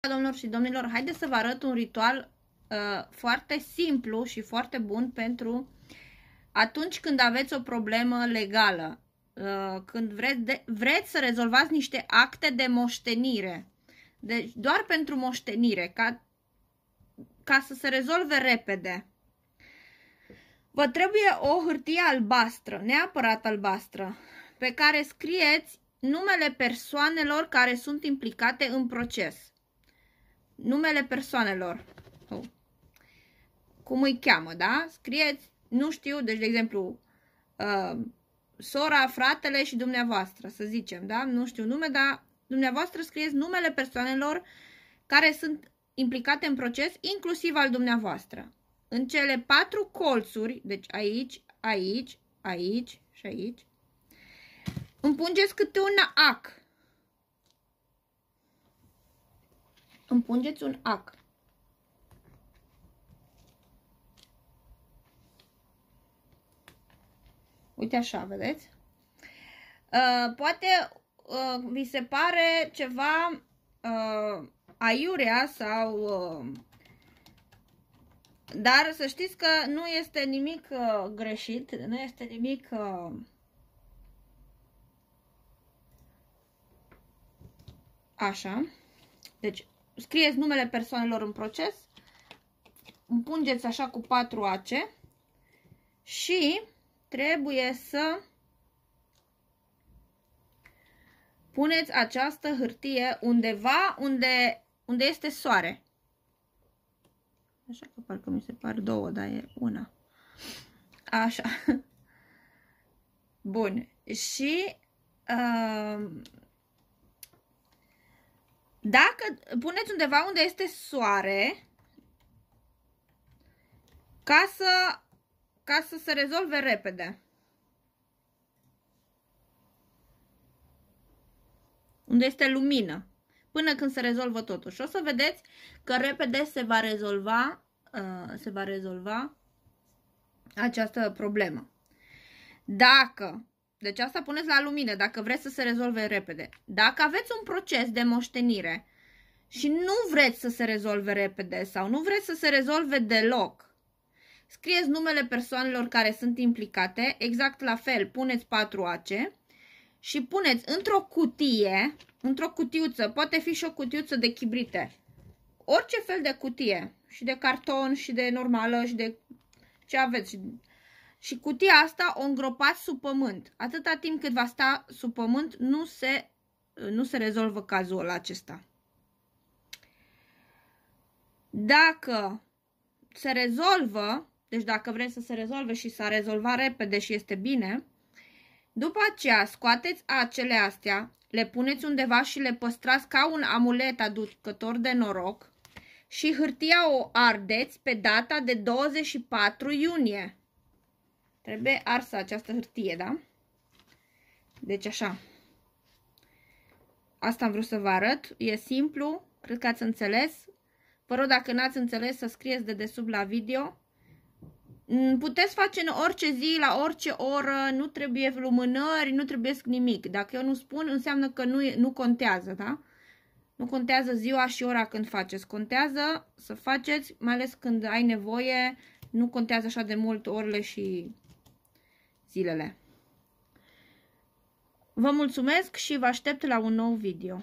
Domnilor și domnilor, haideți să vă arăt un ritual uh, foarte simplu și foarte bun pentru atunci când aveți o problemă legală, uh, când vreți, de, vreți să rezolvați niște acte de moștenire. Deci doar pentru moștenire, ca, ca să se rezolve repede. Vă trebuie o hârtie albastră, neapărat albastră, pe care scrieți numele persoanelor care sunt implicate în proces numele persoanelor. Oh. Cum îi cheamă, da? Scrieți, nu știu, deci, de exemplu, uh, sora, fratele și dumneavoastră, să zicem, da? Nu știu nume, dar dumneavoastră scrieți numele persoanelor care sunt implicate în proces, inclusiv al dumneavoastră. În cele patru colțuri, deci aici, aici, aici și aici, împungeți câte un ac împungeți un ac. Uite așa, vedeți? Uh, poate uh, vi se pare ceva uh, aiurea sau... Uh, dar să știți că nu este nimic uh, greșit, nu este nimic... Uh, așa. Deci, scrieți numele persoanelor în proces, împungeți așa cu 4 ace și trebuie să puneți această hârtie undeva unde, unde este soare. Așa că parcă mi se par două, dar e una. Așa. Bun. Și uh, dacă puneți undeva unde este soare, ca să, ca să se rezolve repede. Unde este lumină. Până când se rezolvă totul. Și o să vedeți că repede se va rezolva, uh, se va rezolva această problemă. Dacă deci asta puneți la lumină dacă vreți să se rezolve repede. Dacă aveți un proces de moștenire și nu vreți să se rezolve repede sau nu vreți să se rezolve deloc, scrieți numele persoanelor care sunt implicate, exact la fel, puneți 4AC și puneți într-o cutie, într-o cutiuță, poate fi și o cutiuță de chibrite, orice fel de cutie, și de carton, și de normală, și de ce aveți, și și cutia asta o îngropați sub pământ. Atâta timp cât va sta sub pământ, nu se, nu se rezolvă cazul acesta. Dacă se rezolvă, deci dacă vreți să se rezolve și s-a rezolvat repede și este bine, după aceea scoateți acele astea, le puneți undeva și le păstrați ca un amulet aducător de noroc și hârtia o ardeți pe data de 24 iunie. Trebuie arsă această hârtie, da? Deci așa. Asta am vrut să vă arăt. E simplu, cred că ați înțeles. Vă rog, dacă n-ați înțeles, să scrieți de desubt la video. Mm, puteți face în orice zi, la orice oră, nu trebuie lumânări, nu trebuie nimic. Dacă eu nu spun, înseamnă că nu, nu contează, da? Nu contează ziua și ora când faceți. Contează să faceți, mai ales când ai nevoie, nu contează așa de mult orele și zilele. Vă mulțumesc și vă aștept la un nou video.